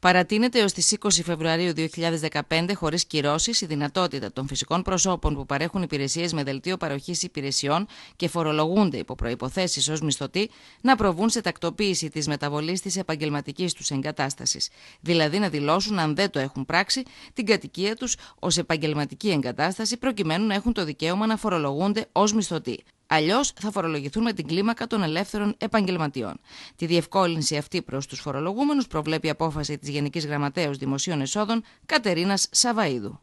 Παρατείνεται ως τις 20 Φεβρουαρίου 2015 χωρίς κυρώσεις η δυνατότητα των φυσικών προσώπων που παρέχουν υπηρεσίες με δελτίο παροχής υπηρεσιών και φορολογούνται υπό προϋποθέσεις ως μισθωτοί να προβούν σε τακτοποίηση της μεταβολής της επαγγελματικής τους εγκατάστασης. Δηλαδή να δηλώσουν αν δεν το έχουν πράξει την κατοικία τους ως επαγγελματική εγκατάσταση προκειμένου να έχουν το δικαίωμα να φορολογούνται ως μισθωτοί. Αλλιώς θα φορολογηθούν με την κλίμακα των ελεύθερων επαγγελματιών. Τη διευκόλυνση αυτή προς τους φορολογούμενους προβλέπει η απόφαση της Γενικής Γραμματέως Δημοσίων Εσόδων Κατερίνας Σαβαίδου.